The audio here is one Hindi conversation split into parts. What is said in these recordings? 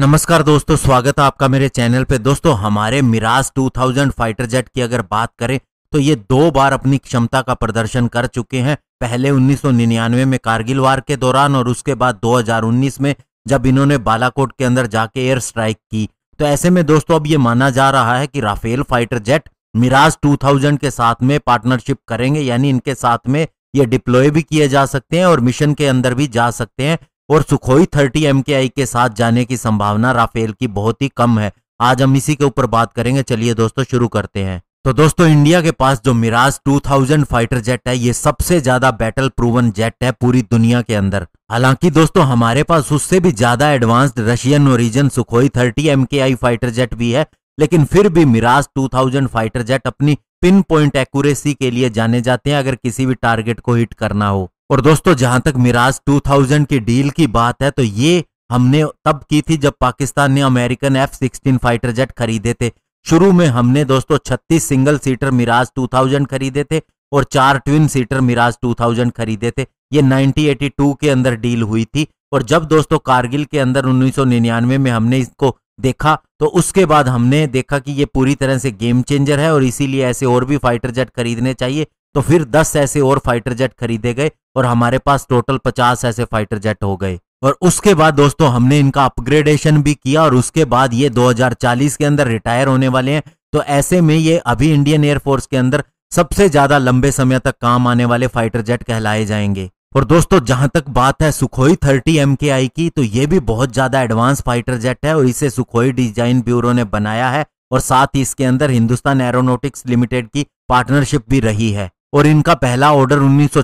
नमस्कार दोस्तों स्वागत है आपका मेरे चैनल पे दोस्तों हमारे मिराज 2000 फाइटर जेट की अगर बात करें तो ये दो बार अपनी क्षमता का प्रदर्शन कर चुके हैं पहले 1999 में कारगिल वार के दौरान और उसके बाद 2019 में जब इन्होंने बालाकोट के अंदर जाके एयर स्ट्राइक की तो ऐसे में दोस्तों अब ये माना जा रहा है कि राफेल फाइटर जेट मिराज 2000 के साथ में पार्टनरशिप करेंगे यानी इनके साथ में ये डिप्लॉय भी किए जा सकते हैं और मिशन के अंदर भी जा सकते हैं और सुखोई थर्टी एम के आई के साथ जाने की संभावना राफेल की बहुत ही कम है आज हम इसी के ऊपर बात करेंगे चलिए दोस्तों शुरू करते हैं तो दोस्तों इंडिया के पास जो मिराज 2000 फाइटर जेट है ये सबसे ज्यादा बैटल प्रूवन जेट है पूरी दुनिया के अंदर हालांकि दोस्तों हमारे पास उससे भी ज्यादा advanced Russian origin Sukhoi 30 M fighter jet भी है लेकिन फिर भी मिराज 2000 फाइटर जेट अपनी पिन पॉइंट एक्यूरेसी के लिए जाने जाते हैं अगर किसी भी टारगेट को हिट करना हो और दोस्तों जहां तक मिराज 2000 की डील की बात है तो ये हमने तब की थी जब पाकिस्तान ने American F sixteen fighter jet खरीदे थे शुरू में हमने दोस्तों 36 सिंगल सीटर मिराज 2000 खरीदे थे और चार ट्विन सीटर मिराज 2000 खरीदे थे ये 1982 के अंदर डील हुई थी और जब दोस्तों कारगिल के अंदर 1999 में हमने इसको देखा तो उसके बाद हमने देखा कि ये पूरी तरह से गेम चेंजर है और इसीलिए ऐसे और भी फाइटर जेट खरीदने चाहिए तो फिर 10 ऐसे और फाइटर जेट खरीदे गए और हमारे पास टोटल 50 ऐसे फाइटर जेट हो गए और उसके बाद दोस्तों हमने इनका अपग्रेडेशन भी किया और उसके बाद ये 2040 के अंदर रिटायर होने वाले हैं तो ऐसे में ये अभी इंडियन एयरफोर्स के अंदर सबसे ज्यादा लंबे समय तक काम आने वाले फाइटर जेट कहलाए जाएंगे और दोस्तों जहां तक बात है सुखोई थर्टी एम की तो ये भी बहुत ज्यादा एडवांस फाइटर जेट है और इसे सुखोई डिजाइन ब्यूरो ने बनाया है और साथ ही इसके अंदर हिंदुस्तान एरोनोटिक्स लिमिटेड की पार्टनरशिप भी रही है और इनका पहला ऑर्डर उन्नीस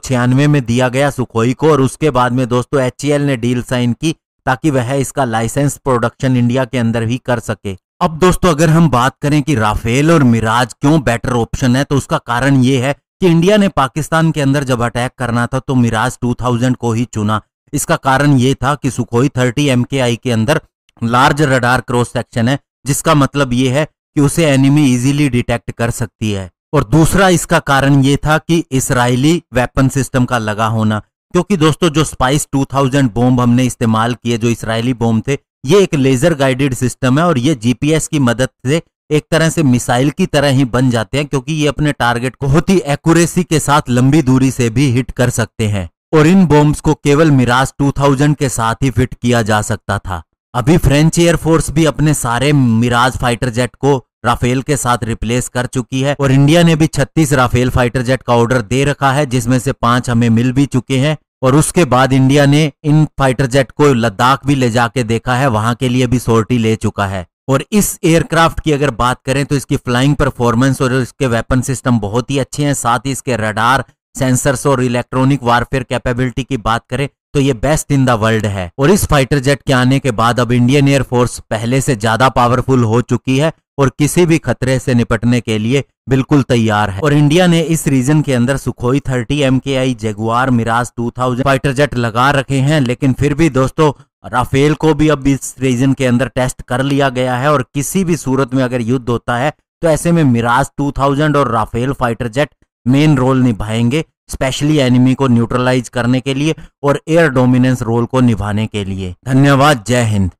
में दिया गया सुखोई को और उसके बाद में दोस्तों एच ने डील साइन की ताकि वह इसका लाइसेंस प्रोडक्शन इंडिया के अंदर ही कर सके अब दोस्तों अगर हम बात करें कि राफेल और मिराज क्यों बेटर ऑप्शन है तो उसका कारण ये है कि इंडिया ने पाकिस्तान के अंदर जब अटैक करना था तो मिराज 2000 को ही चुना इसका कारण ये था कि सुखोई 30 एम के अंदर लार्ज रडार क्रॉस सेक्शन है जिसका मतलब ये है कि उसे एनिमी इजीली डिटेक्ट कर सकती है और दूसरा इसका कारण ये था कि इसराइली वेपन सिस्टम का लगा होना क्योंकि दोस्तों जो स्पाइस 2000 बॉम्ब हमने इस्तेमाल किए जो इसराइली बॉम्ब थे ये एक लेजर गाइडेड सिस्टम है और ये जीपीएस की मदद से एक तरह से मिसाइल की तरह ही बन जाते हैं क्योंकि ये अपने टारगेट को बहुत ही एक्यूरेसी के साथ लंबी दूरी से भी हिट कर सकते हैं और इन बॉम्ब्स को केवल मिराज 2000 के साथ ही फिट किया जा सकता था अभी फ्रेंच एयरफोर्स भी अपने सारे मिराज फाइटर जेट को राफेल के साथ रिप्लेस कर चुकी है और इंडिया ने भी 36 राफेल फाइटर जेट का ऑर्डर दे रखा है जिसमें से पांच हमें मिल भी चुके हैं और उसके बाद इंडिया ने इन फाइटर जेट को लद्दाख भी ले जाके देखा है वहां के लिए भी सोर्टी ले चुका है और इस एयरक्राफ्ट की अगर बात करें तो इसकी फ्लाइंग परफॉर्मेंस और इसके वेपन सिस्टम बहुत ही अच्छे हैं साथ ही इसके रडार सेंसर्स और इलेक्ट्रॉनिक वारफेयर कैपेबिलिटी की बात करें तो ये बेस्ट इन द वर्ल्ड है और इस फाइटर जेट के आने के बाद अब इंडियन एयरफोर्स पहले से ज्यादा पावरफुल हो चुकी है और किसी भी खतरे से निपटने के लिए बिल्कुल तैयार है और इंडिया ने इस रीजन के अंदर Sukhoi thirty M K I Jaguar Mirage two thousand fighter jet लगा रखे हैं लेकिन फिर भी दोस्तों राफेल को भी अब इस रीजन के अंदर टेस्ट कर लिया गया है और किसी भी सूरत में अगर युद्ध होता है तो ऐसे में मिराज 2000 और Rafale fighter jet main role निभाएंगे स्पेशली एनिमी को न्यूट्रलाइज करने के लिए और एयर डोमिनेंस रोल को निभाने के लिए धन्यवाद जय हिंद